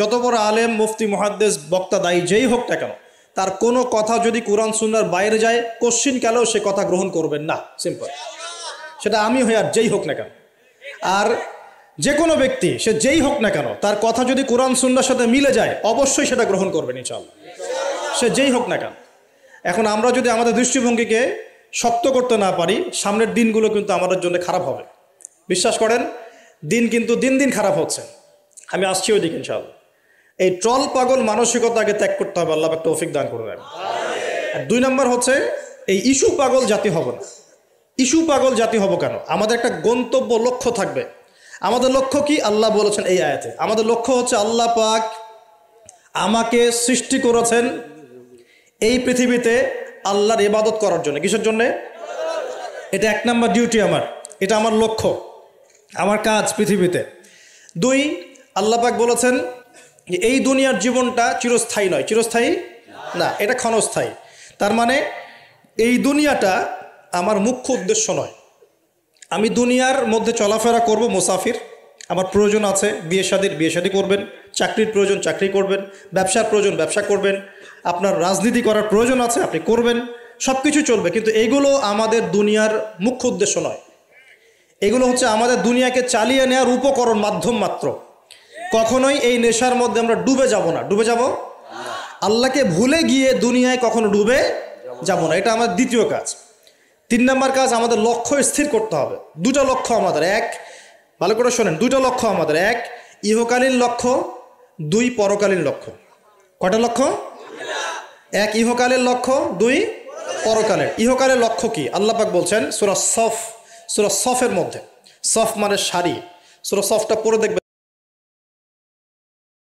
যত বড় আলেম মুফতি মহাদ্দেশ বক্তা দায়ী যেই হোক না কেন তার কোনো কথা যদি কোরআন সুন্নার বাইরে যায় কোশ্চিন কালেও সে কথা গ্রহণ করবেন না সিম্পল সেটা আমি হই আর যেই হোক না কেন আর যে কোনো ব্যক্তি সে যেই হোক না কেন তার কথা যদি কোরআন সুন্নার সাথে মিলে যায় অবশ্যই সেটা গ্রহণ করবেন চল সে যেই হোক না কেন এখন আমরা যদি আমাদের দৃষ্টিভঙ্গিকে শক্ত করতে না পারি সামনের দিনগুলো কিন্তু আমাদের জন্য খারাপ হবে বিশ্বাস করেন দিন কিন্তু দিন দিন খারাপ হচ্ছে আমি আসছি ওই দিকে ইনশাল্লাহ এই ট্রল পাগল মানসিকতাকে ত্যাগ করতে হবে আল্লাহ অফিক দান করে আর দুই নম্বর হচ্ছে এই ইস্যু পাগল জাতি হব না ইস্যু পাগল জাতি হব কেন আমাদের একটা গন্তব্য লক্ষ্য থাকবে আমাদের লক্ষ্য কি আল্লাহ বলেছেন এই আয়াতে আমাদের লক্ষ্য হচ্ছে আল্লাহ পাক আমাকে সৃষ্টি করেছেন এই পৃথিবীতে আল্লাহর ইবাদত করার জন্য কিসের জন্যে এটা এক নম্বর ডিউটি আমার এটা আমার লক্ষ্য আমার কাজ পৃথিবীতে দুই আল্লাহ পাক বলেছেন এই দুনিয়ার জীবনটা চিরস্থায়ী নয় চিরস্থায়ী না এটা ক্ষণস্থায়ী তার মানে এই দুনিয়াটা আমার মুখ্য উদ্দেশ্য নয় আমি দুনিয়ার মধ্যে চলাফেরা করব মুসাফির আমার প্রয়োজন আছে বিয়ে শাদির বিয়ে শাদি করবেন চাকরির প্রয়োজন চাকরি করবেন ব্যবসার প্রয়োজন ব্যবসা করবেন আপনার রাজনীতি করার প্রয়োজন আছে আপনি করবেন সব কিছু চলবে কিন্তু এগুলো আমাদের দুনিয়ার মুখ্য উদ্দেশ্য নয় এগুলো হচ্ছে আমাদের দুনিয়াকে চালিয়ে নেওয়ার উপকরণ মাধ্যম মাত্র কখনোই এই নেশার মধ্যে আমরা ডুবে যাব না ডুবে যাব আল্লাহকে ভুলে গিয়ে দুনিয়ায় কখনো ডুবে যাব না এটা আমাদের দ্বিতীয় কাজ তিন নম্বর কাজ আমাদের লক্ষ্য স্থির করতে হবে দুটো লক্ষ্য আমাদের এক ভালো করে শোনেন দুটো লক্ষ্য আমাদের এক ইহকালীন লক্ষ্য দুই পরকালীন লক্ষ্য কটা লক্ষ্য এক ইহকালের লক্ষ্য দুই পরকালের ইহকালের লক্ষ্য কি আল্লাপাক বলছেন সুরা সফ সুরা সফের মধ্যে সফ মানে শাড়ি সুরা সফটা পরে দেখবে